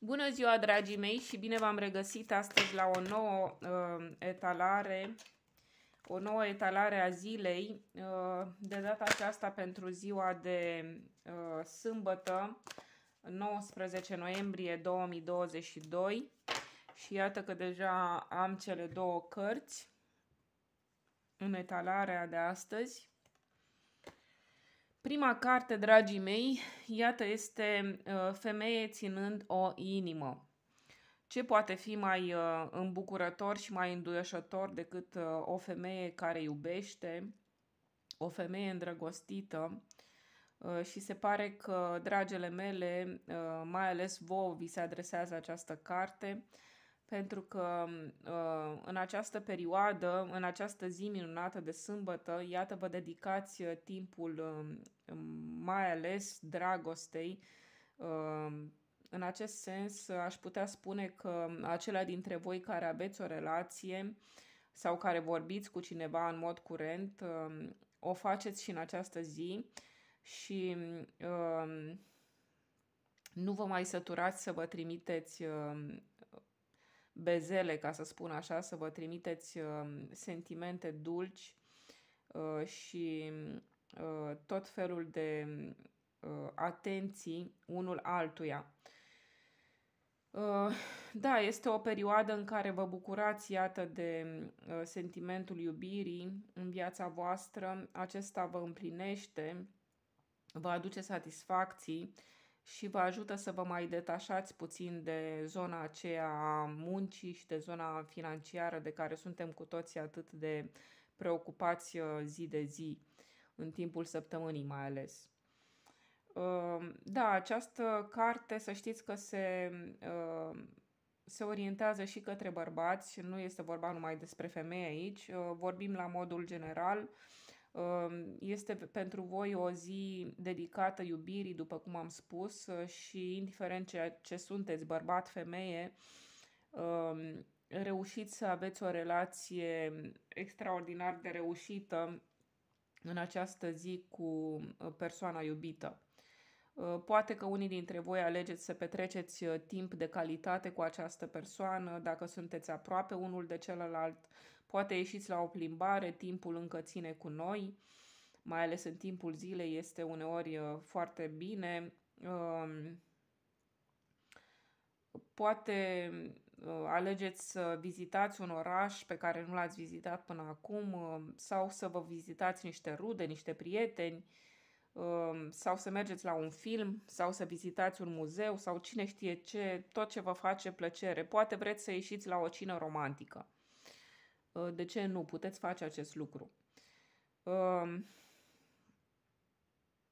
Bună ziua, dragii mei, și bine v-am regăsit astăzi la o nouă uh, etalare, o nouă etalare a zilei, uh, de data aceasta pentru ziua de uh, sâmbătă, 19 noiembrie 2022. Și iată că deja am cele două cărți în etalarea de astăzi. Prima carte, dragii mei, iată, este uh, Femeie ținând o inimă. Ce poate fi mai uh, îmbucurător și mai înduioșător decât uh, o femeie care iubește, o femeie îndrăgostită și se pare că, dragele mele, mai ales vouă vi se adresează această carte, pentru că uh, în această perioadă, în această zi minunată de sâmbătă, iată vă dedicați uh, timpul uh, um, mai ales dragostei. În acest sens, aș putea spune că um, acelea dintre voi care aveți o relație sau care vorbiți cu cineva în mod curent, um, o faceți și în această zi și nu vă mai săturați să vă trimiteți bezele, ca să spun așa, să vă trimiteți um, sentimente dulci uh, și uh, tot felul de uh, atenții unul altuia. Da, este o perioadă în care vă bucurați, iată, de sentimentul iubirii în viața voastră. Acesta vă împlinește, vă aduce satisfacții, și vă ajută să vă mai detașați puțin de zona aceea a muncii și de zona financiară de care suntem cu toții atât de preocupați uh, zi de zi, în timpul săptămânii mai ales. Uh, da, această carte, să știți că se, uh, se orientează și către bărbați, nu este vorba numai despre femei aici, vorbim la modul general, este pentru voi o zi dedicată iubirii, după cum am spus, și indiferent ceea ce sunteți, bărbat, femeie, reușiți să aveți o relație extraordinar de reușită în această zi cu uh, persoana iubită. Uh, poate că unii dintre voi alegeți să petreceți uh, timp de calitate cu această persoană, dacă sunteți aproape unul de celălalt, poate ieșiți la o plimbare, timpul încă ține cu noi, mai ales în timpul zilei este uneori uh, foarte bine. Um, poate alegeți să vizitați un oraș pe care nu l-ați vizitat până acum sau să vă vizitați niște rude, niște prieteni, Um, sau să mergeți la un film, sau să vizitați un muzeu, sau cine știe ce, tot ce vă face plăcere. Poate vreți să ieșiți la o cină romantică. Uh, de ce nu? Puteți face acest lucru. Um,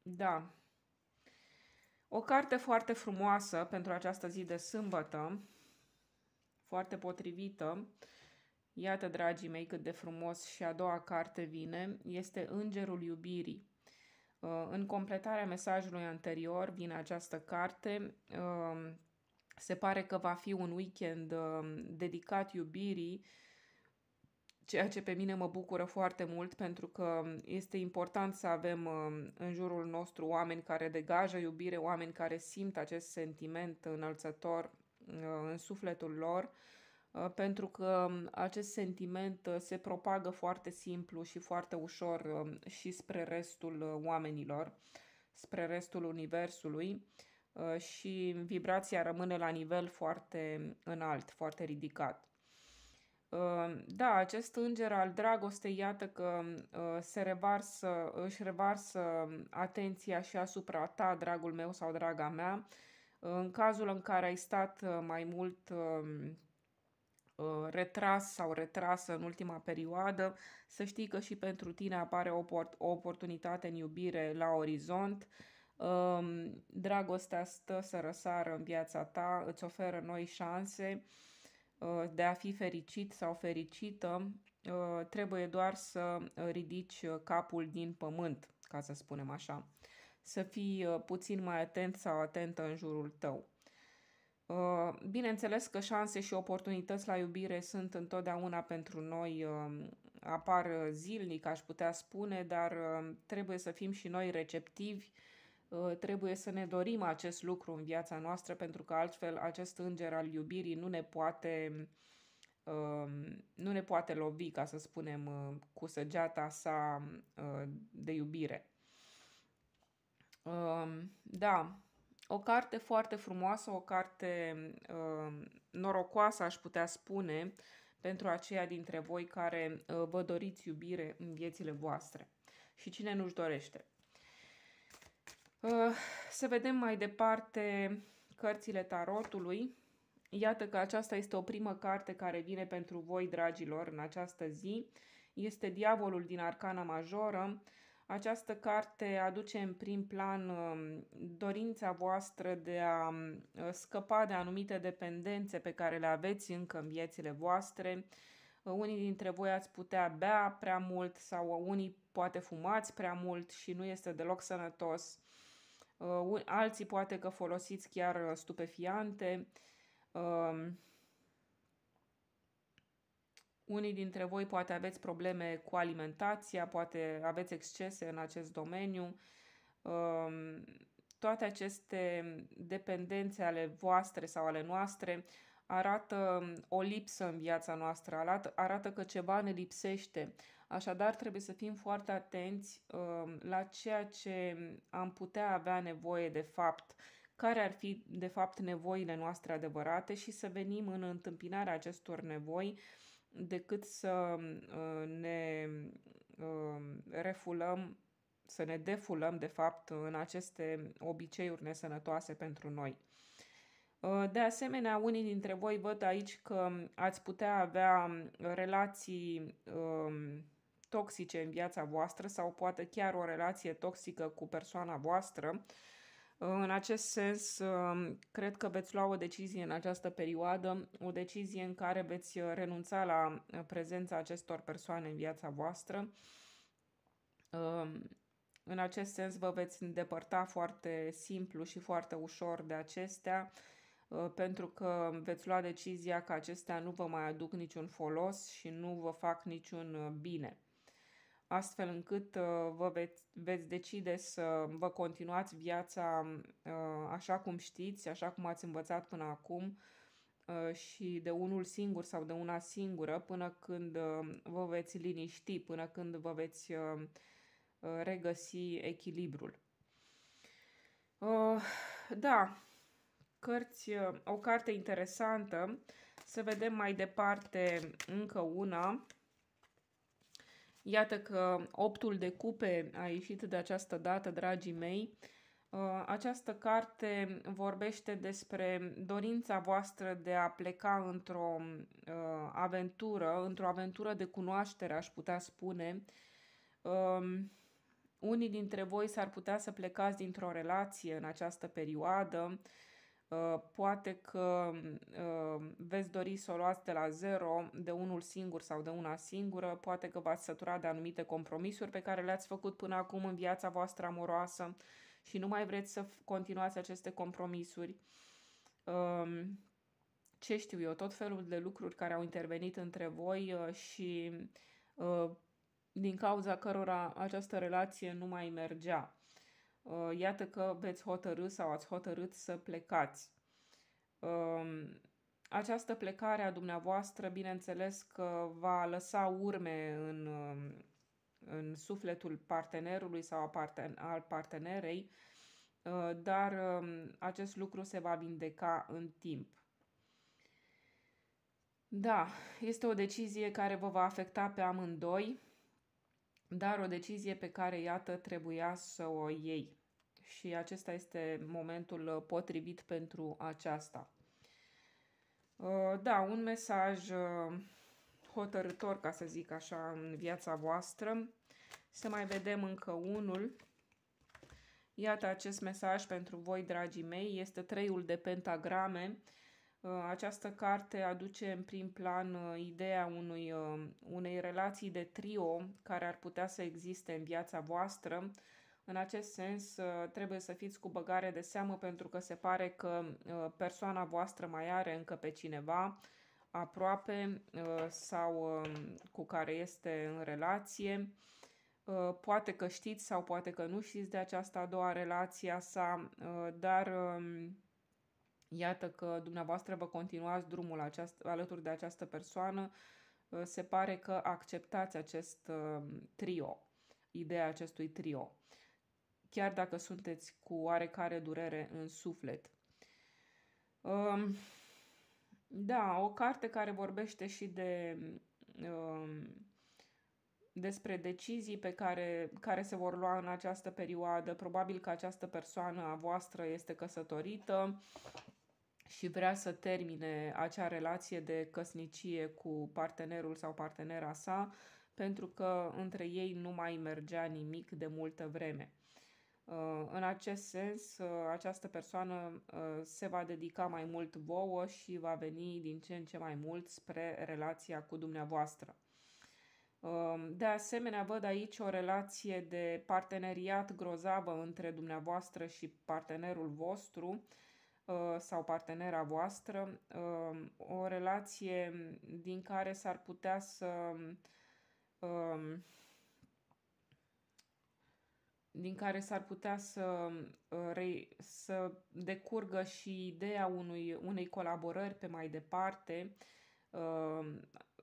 da. O carte foarte frumoasă pentru această zi de sâmbătă, foarte potrivită. Iată, dragii mei, cât de frumos și a doua carte vine, este Îngerul Iubirii Uh, în completarea mesajului anterior din această carte, um, se pare că va fi un weekend um, dedicat iubirii, ceea ce pe mine mă bucură foarte mult pentru că este important să avem um, în jurul nostru oameni care degajă iubire, oameni care simt acest sentiment înălțător uh, în sufletul lor Uh, pentru că um, acest sentiment uh, se propagă foarte simplu și foarte ușor um, și spre restul uh, oamenilor, spre restul universului și vibrația rămâne la nivel foarte înalt, foarte ridicat. Da, acest înger al dragostei, iată că um, se revarsă, își revarsă atenția și asupra ta, dragul meu sau draga mea, în cazul în care ai stat mai mult Uh, retras sau retrasă în ultima perioadă, să știi că și pentru tine apare o, o oportunitate în iubire la orizont. Um, dragostea stă să răsară în viața ta, îți oferă noi șanse uh, de a fi fericit sau fericită, uh, trebuie doar să ridici capul din pământ, ca să spunem așa. Să fii puțin mai atent sau atentă în jurul tău. Uh, bineînțeles că șanse și oportunități la iubire sunt întotdeauna pentru noi, um, apar zilnic, aș putea spune, dar um, trebuie să fim și noi receptivi, uh, trebuie să ne dorim acest lucru în viața noastră, pentru că altfel acest înger al iubirii nu ne poate, um, nu ne poate lovi, ca să spunem, uh, cu săgeata sa de iubire. Da, o carte foarte frumoasă, o carte uh, norocoasă, aș putea spune, pentru aceia dintre voi care uh, vă doriți iubire în viețile voastre și cine nu-și dorește. Uh, să vedem mai departe cărțile tarotului. Iată că aceasta este o primă carte care vine pentru voi, dragilor, în această zi. Este Diavolul din Arcana Majoră. Uh, această carte aduce în prim plan um, dorința voastră de a um, scăpa de anumite dependențe pe care le aveți încă în viețile voastre. Unii dintre voi ați putea bea prea mult sau unii poate fumați prea mult și nu este deloc sănătos. Uh, alții poate că folosiți chiar uh, stupefiante. Um, unii dintre voi poate aveți probleme cu alimentația, poate aveți excese în acest domeniu. Um, toate aceste dependențe ale voastre sau ale noastre arată um, o lipsă în viața noastră, arată, că ceva ne lipsește. Așadar, trebuie să fim foarte atenți um, la ceea ce am putea avea nevoie de fapt, care ar fi de fapt nevoile noastre adevărate și să venim în întâmpinarea acestor nevoi decât să uh, ne um, refulăm, să ne defulăm, de fapt, în aceste obiceiuri nesănătoase pentru noi. Uh, de asemenea, unii dintre voi văd aici că ați putea avea relații um, toxice în viața voastră sau poate chiar o relație toxică cu persoana voastră în acest sens, um, cred că veți lua o decizie în această perioadă, o decizie în care veți uh, renunța la uh, prezența acestor persoane în viața voastră. Um, în acest sens, vă veți îndepărta foarte simplu și foarte ușor de acestea, uh, pentru că veți lua decizia că acestea nu vă mai aduc niciun folos și nu vă fac niciun bine astfel încât uh, vă veți, veți decide să vă continuați viața uh, așa cum știți, așa cum ați învățat până acum uh, și de unul singur sau de una singură până când vă veți liniști, până când vă veți regăsi echilibrul. Da, cărți, o carte interesantă. Să vedem mai departe încă una. Iată că optul de cupe a ieșit de această dată, dragii mei. Uh, această carte vorbește despre dorința voastră de a pleca într-o uh, aventură, într-o aventură de cunoaștere, aș putea spune. Um, unii dintre voi s-ar putea să plecați dintr-o relație în această perioadă, Uh, poate că uh, veți dori să o luați de la zero, de unul singur sau de una singură, poate că v-ați săturat de anumite compromisuri pe care le-ați făcut până acum în viața voastră amoroasă și nu mai vreți să continuați aceste compromisuri. Um, ce știu eu, tot felul de lucruri care au intervenit între voi uh, și din cauza cărora această relație nu mai mergea. Uh, iată că veți hotărâ sau ați hotărât să plecați. Um, această plecare a dumneavoastră, bineînțeles că va lăsa urme în, um, în sufletul partenerului sau al partenerei, uh, dar um, acest lucru se va vindeca în timp. Da, este o decizie care vă va afecta pe amândoi, dar o decizie pe care, iată, trebuia să o iei. Și acesta este momentul uh, potrivit pentru aceasta. Uh, da, un mesaj uh, hotărător, ca să zic așa, în viața voastră. Să mai vedem încă unul. Iată acest mesaj pentru voi, dragii mei, este treiul de pentagrame Uh, această carte aduce în prim plan uh, ideea unui, uh, unei relații de trio care ar putea să existe în viața voastră. În acest sens, trebuie să fiți cu băgare de seamă pentru că se pare că persoana voastră mai are încă pe cineva aproape sau um, cu care este în relație. Poate că știți sau poate că nu știți de această a doua relație sa, dar um, Iată că dumneavoastră vă continuați drumul aceast- alături de această persoană. Uh, se pare că acceptați acest uh, trio, ideea acestui trio, chiar dacă sunteți cu oarecare durere în suflet. Um, da, o carte care vorbește și de um, despre decizii pe care, care se vor lua în această perioadă. Probabil că această persoană a voastră este căsătorită și vrea să termine acea relație de căsnicie cu partenerul sau partenera sa, pentru că între ei nu mai mergea nimic de multă vreme. Uh, în acest sens, uh, această persoană uh, se va dedica mai mult vouă și va veni din ce în ce mai mult spre relația cu dumneavoastră. De asemenea, văd aici o relație de parteneriat grozavă între dumneavoastră și partenerul vostru, Uh, sau partenera voastră um, o relație din care s-ar putea să um, din care s-ar putea să, uh, să decurgă și ideea unui, unei colaborări pe mai departe, um,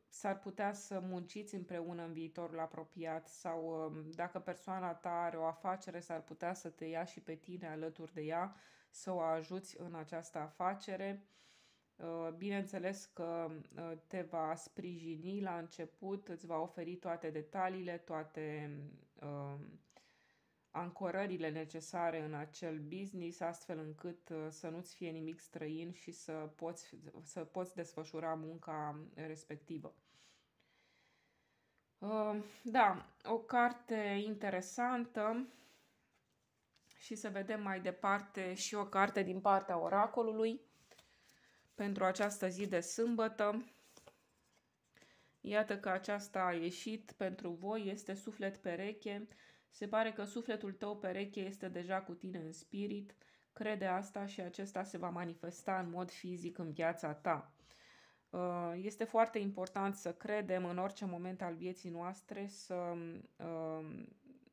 s-ar putea să munciți împreună în viitorul apropiat sau dacă persoana ta are o afacere, s-ar putea să te ia și pe tine alături de ea să o ajuți în această afacere. Uh, bineînțeles că uh, te va sprijini la început, îți va oferi toate detaliile, toate uh, ancorările necesare în acel business, astfel încât să nu-ți fie nimic străin și să poți, să poți desfășura munca respectivă. Da, o carte interesantă și să vedem mai departe și o carte din partea oracolului pentru această zi de sâmbătă. Iată că aceasta a ieșit pentru voi, este suflet pereche. Se pare că sufletul tău pereche este deja cu tine în spirit. Crede asta și acesta se va manifesta în mod fizic în viața ta. Uh, este foarte important să credem în orice moment al vieții noastre, să uh,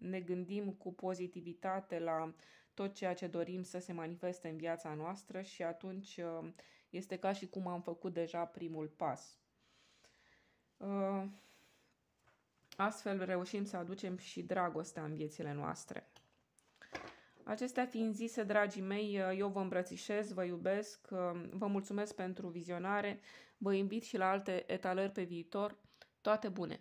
ne gândim cu pozitivitate la tot ceea ce dorim să se manifeste în viața noastră și atunci uh, este ca și cum am făcut deja primul pas. Uh, astfel reușim să aducem și dragostea în viețile noastre. Acestea fiind zise, dragii mei, uh, eu vă îmbrățișez, vă iubesc, vă mulțumesc pentru vizionare, vă invit și la alte etalări pe viitor. Toate bune!